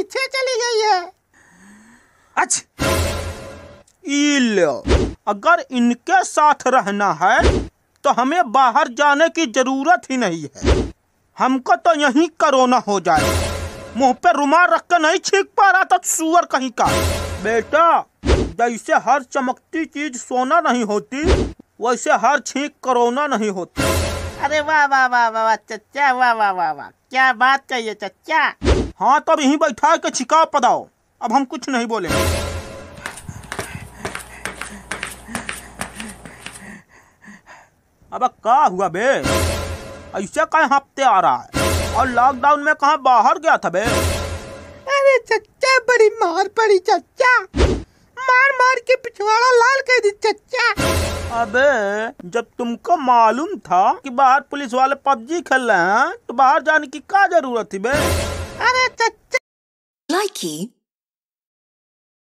पीछे चली गई है अच्छा अगर इनके साथ रहना है तो हमें बाहर जाने की जरूरत ही नहीं है हमको तो यही करोना हो जाए मुंह पे रुमाल रख के नहीं छीक पा रहा था सुअर कहीं का बेटा जैसे हर चमकती चीज सोना नहीं होती वैसे हर छींक करोना नहीं होती अरे वाह वाह वाह वाह चचा वाह वाह वाह वाह क्या बात कही चचा हाँ तब यही बैठा के छिका पदाओ अब हम कुछ नहीं बोले अब का हुआ बे ऐसे कहा हफ्ते आ रहा है और लॉकडाउन में कहा बाहर गया था बे अरे चच्चा बड़ी मार पड़ी चच्चा मार मार के पिछवाड़ा लाल कह दी चच्चा अबे जब तुमको मालूम था कि बाहर पुलिस वाले पबजी खेल रहे हैं तो बाहर जाने की क्या जरूरत थी बे Key.